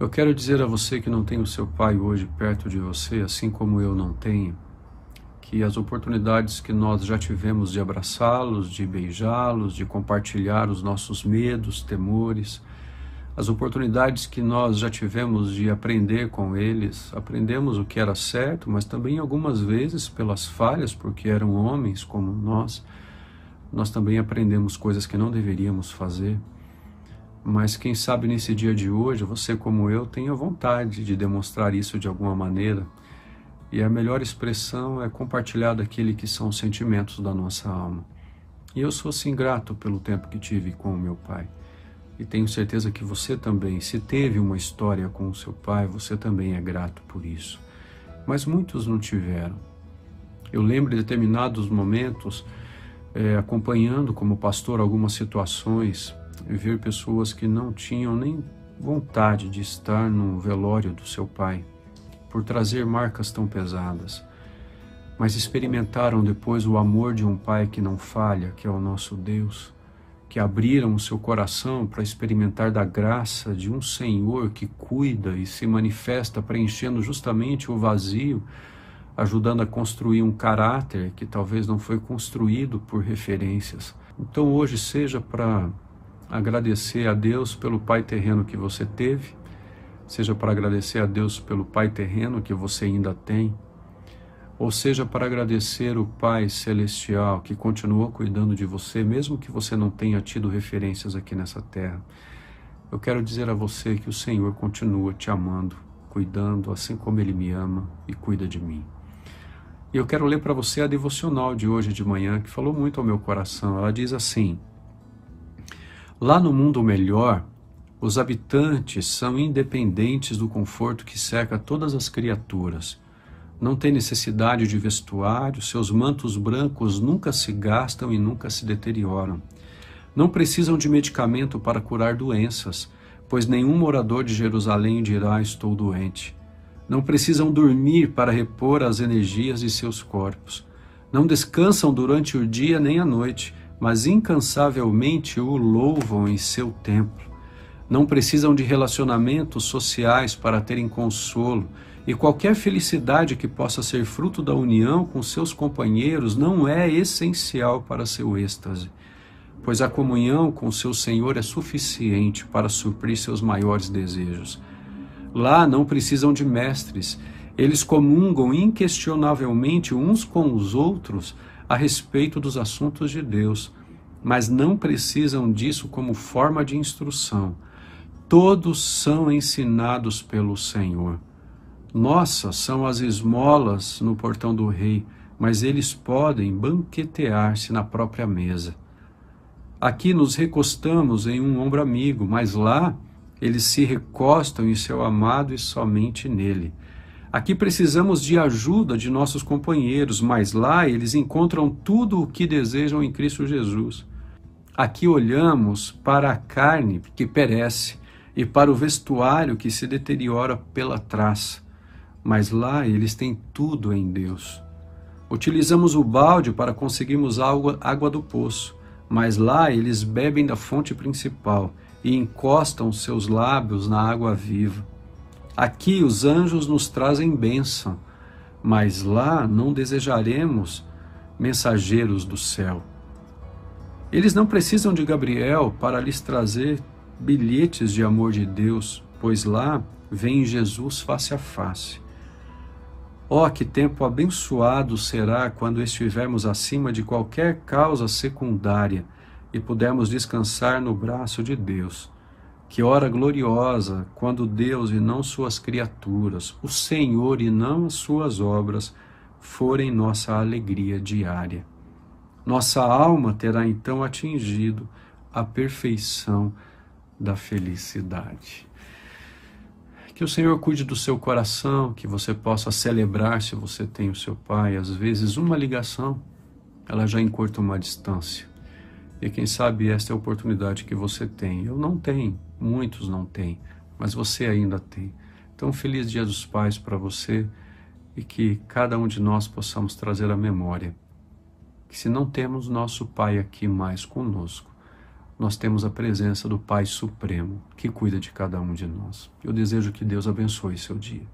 Eu quero dizer a você que não tem o seu pai hoje perto de você, assim como eu não tenho, que as oportunidades que nós já tivemos de abraçá-los, de beijá-los, de compartilhar os nossos medos, temores, as oportunidades que nós já tivemos de aprender com eles, aprendemos o que era certo, mas também algumas vezes pelas falhas, porque eram homens como nós, nós também aprendemos coisas que não deveríamos fazer. Mas quem sabe nesse dia de hoje, você como eu, tenha vontade de demonstrar isso de alguma maneira. E a melhor expressão é compartilhar daquele que são os sentimentos da nossa alma. E eu sou assim grato pelo tempo que tive com o meu pai. E tenho certeza que você também, se teve uma história com o seu pai, você também é grato por isso. Mas muitos não tiveram. Eu lembro de determinados momentos, é, acompanhando como pastor algumas situações ver pessoas que não tinham nem vontade de estar no velório do seu pai, por trazer marcas tão pesadas, mas experimentaram depois o amor de um pai que não falha, que é o nosso Deus, que abriram o seu coração para experimentar da graça de um Senhor que cuida e se manifesta preenchendo justamente o vazio, ajudando a construir um caráter que talvez não foi construído por referências. Então hoje seja para agradecer a Deus pelo Pai terreno que você teve, seja para agradecer a Deus pelo Pai terreno que você ainda tem, ou seja para agradecer o Pai celestial que continuou cuidando de você, mesmo que você não tenha tido referências aqui nessa terra. Eu quero dizer a você que o Senhor continua te amando, cuidando, assim como Ele me ama e cuida de mim. E eu quero ler para você a devocional de hoje de manhã, que falou muito ao meu coração. Ela diz assim: Lá no mundo melhor, os habitantes são independentes do conforto que cerca todas as criaturas. Não têm necessidade de vestuário, seus mantos brancos nunca se gastam e nunca se deterioram. Não precisam de medicamento para curar doenças, pois nenhum morador de Jerusalém dirá: Estou doente. Não precisam dormir para repor as energias de seus corpos. Não descansam durante o dia nem a noite mas incansavelmente o louvam em seu templo. Não precisam de relacionamentos sociais para terem consolo, e qualquer felicidade que possa ser fruto da união com seus companheiros não é essencial para seu êxtase, pois a comunhão com seu Senhor é suficiente para suprir seus maiores desejos. Lá não precisam de mestres, eles comungam inquestionavelmente uns com os outros a respeito dos assuntos de Deus, mas não precisam disso como forma de instrução. Todos são ensinados pelo Senhor. Nossas são as esmolas no portão do rei, mas eles podem banquetear-se na própria mesa. Aqui nos recostamos em um ombro amigo, mas lá eles se recostam em seu amado e somente nele. Aqui precisamos de ajuda de nossos companheiros, mas lá eles encontram tudo o que desejam em Cristo Jesus. Aqui olhamos para a carne que perece e para o vestuário que se deteriora pela traça, mas lá eles têm tudo em Deus. Utilizamos o balde para conseguirmos água, água do poço, mas lá eles bebem da fonte principal e encostam seus lábios na água viva. Aqui os anjos nos trazem bênção, mas lá não desejaremos mensageiros do céu. Eles não precisam de Gabriel para lhes trazer bilhetes de amor de Deus, pois lá vem Jesus face a face. Oh, que tempo abençoado será quando estivermos acima de qualquer causa secundária e pudermos descansar no braço de Deus. Que hora gloriosa, quando Deus e não suas criaturas, o Senhor e não as suas obras, forem nossa alegria diária. Nossa alma terá então atingido a perfeição da felicidade. Que o Senhor cuide do seu coração, que você possa celebrar se você tem o seu Pai. Às vezes, uma ligação, ela já encurta uma distância. E quem sabe esta é a oportunidade que você tem. Eu não tenho. Muitos não têm, mas você ainda tem. Então, feliz Dia dos Pais para você e que cada um de nós possamos trazer a memória que, se não temos nosso Pai aqui mais conosco, nós temos a presença do Pai Supremo que cuida de cada um de nós. Eu desejo que Deus abençoe seu dia.